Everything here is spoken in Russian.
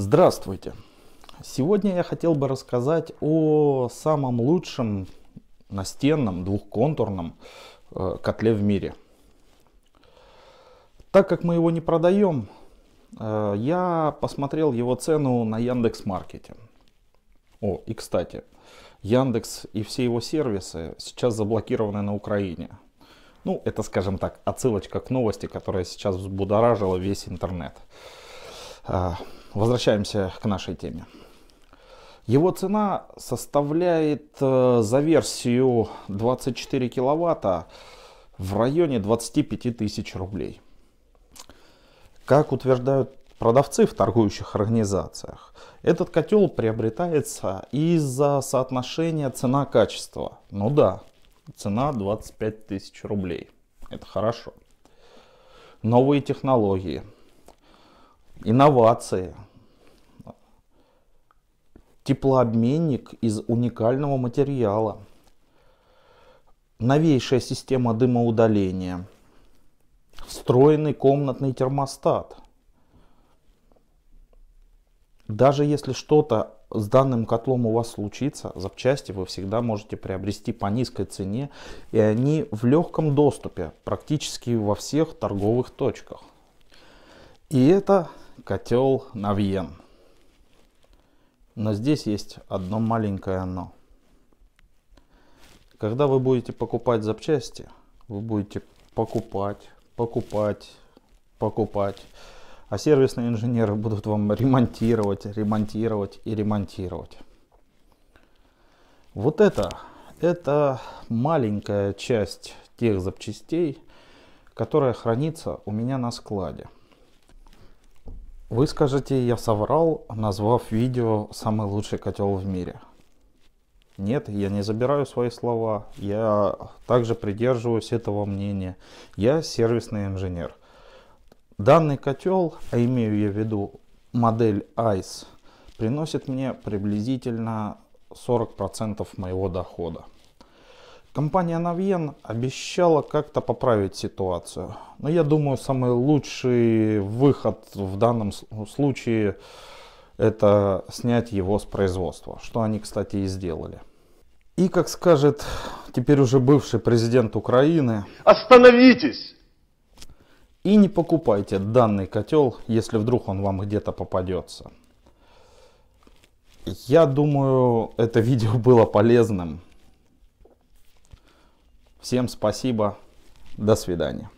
Здравствуйте! Сегодня я хотел бы рассказать о самом лучшем настенном двухконтурном э, котле в мире. Так как мы его не продаем, э, я посмотрел его цену на Яндекс Маркете. О, и кстати, Яндекс и все его сервисы сейчас заблокированы на Украине. Ну, это, скажем так, отсылочка к новости, которая сейчас взбудоражила весь интернет. А, возвращаемся к нашей теме. Его цена составляет э, за версию 24 киловатта в районе 25 тысяч рублей. Как утверждают продавцы в торгующих организациях, этот котел приобретается из-за соотношения цена-качество. Ну да, цена 25 тысяч рублей. Это хорошо. Новые технологии – Инновации. Теплообменник из уникального материала. Новейшая система дымоудаления. Встроенный комнатный термостат. Даже если что-то с данным котлом у вас случится, запчасти вы всегда можете приобрести по низкой цене, и они в легком доступе практически во всех торговых точках. И это котел Навьен. Но здесь есть одно маленькое «но». Когда вы будете покупать запчасти, вы будете покупать, покупать, покупать, а сервисные инженеры будут вам ремонтировать, ремонтировать и ремонтировать. Вот это, это маленькая часть тех запчастей, которая хранится у меня на складе – вы скажете, я соврал, назвав видео «Самый лучший котел в мире». Нет, я не забираю свои слова. Я также придерживаюсь этого мнения. Я сервисный инженер. Данный котел, а имею я в виду модель ICE, приносит мне приблизительно 40% моего дохода. Компания Navien обещала как-то поправить ситуацию. Но я думаю, самый лучший выход в данном случае это снять его с производства. Что они, кстати, и сделали. И, как скажет теперь уже бывший президент Украины... Остановитесь! И не покупайте данный котел, если вдруг он вам где-то попадется. Я думаю, это видео было полезным. Всем спасибо. До свидания.